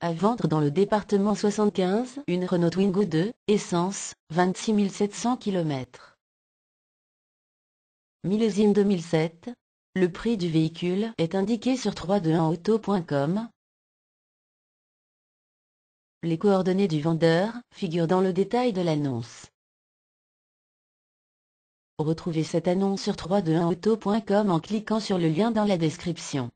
À vendre dans le département 75, une Renault Twingo 2, essence, 26 700 km. Millésime 2007. Le prix du véhicule est indiqué sur 321auto.com. Les coordonnées du vendeur figurent dans le détail de l'annonce. Retrouvez cette annonce sur 321auto.com en cliquant sur le lien dans la description.